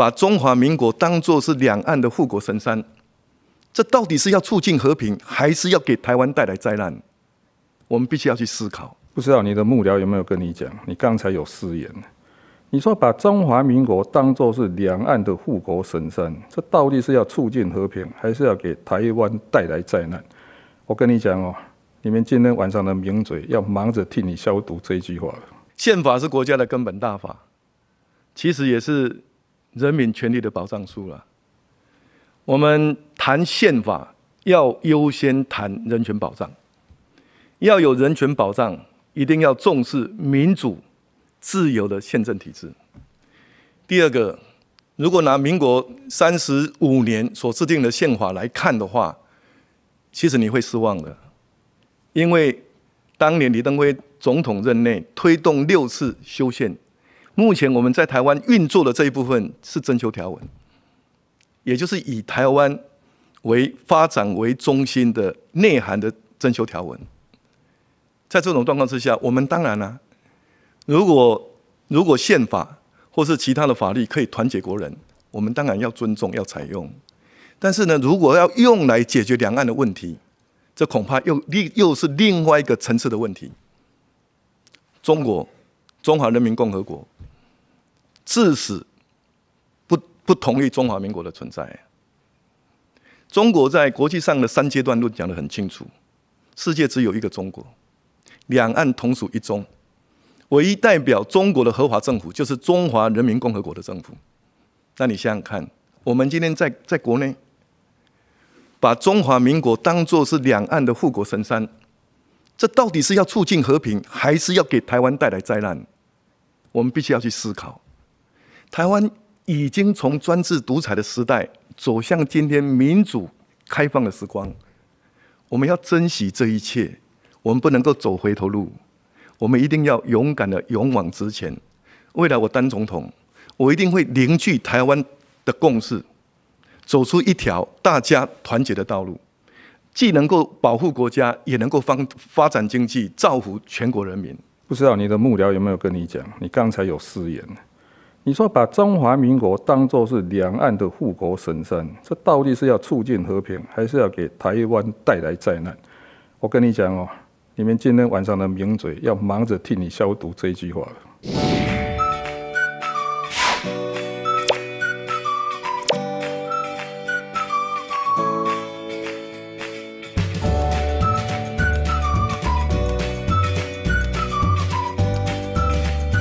把中华民国当作是两岸的护国神山，这到底是要促进和平，还是要给台湾带来灾难？我们必须要去思考。不知道你的幕僚有没有跟你讲？你刚才有失言，你说把中华民国当作是两岸的护国神山，这到底是要促进和平，还是要给台湾带来灾难？我跟你讲哦，你们今天晚上的名嘴要忙着替你消毒这句话。宪法是国家的根本大法，其实也是。人民权利的保障书了。我们谈宪法，要优先谈人权保障。要有人权保障，一定要重视民主、自由的宪政体制。第二个，如果拿民国三十五年所制定的宪法来看的话，其实你会失望的，因为当年李登辉总统任内推动六次修宪。目前我们在台湾运作的这一部分是征求条文，也就是以台湾为发展为中心的内涵的征求条文。在这种状况之下，我们当然啦，如果如果宪法或是其他的法律可以团结国人，我们当然要尊重要采用。但是呢，如果要用来解决两岸的问题，这恐怕又另又是另外一个层次的问题。中国，中华人民共和国。致使不不同意中华民国的存在。中国在国际上的三阶段论讲得很清楚：世界只有一个中国，两岸同属一中，唯一代表中国的合法政府就是中华人民共和国的政府。那你想想看，我们今天在在国内把中华民国当作是两岸的护国神山，这到底是要促进和平，还是要给台湾带来灾难？我们必须要去思考。台湾已经从专制独裁的时代走向今天民主开放的时光，我们要珍惜这一切，我们不能够走回头路，我们一定要勇敢的勇往直前。未来我当总统，我一定会凝聚台湾的共识，走出一条大家团结的道路，既能够保护国家，也能够发发展经济，造福全国人民。不知道你的幕僚有没有跟你讲，你刚才有誓言。你说把中华民国当作是两岸的护国神山，这到底是要促进和平，还是要给台湾带来灾难？我跟你讲哦，你们今天晚上的名嘴要忙着替你消毒这句话了。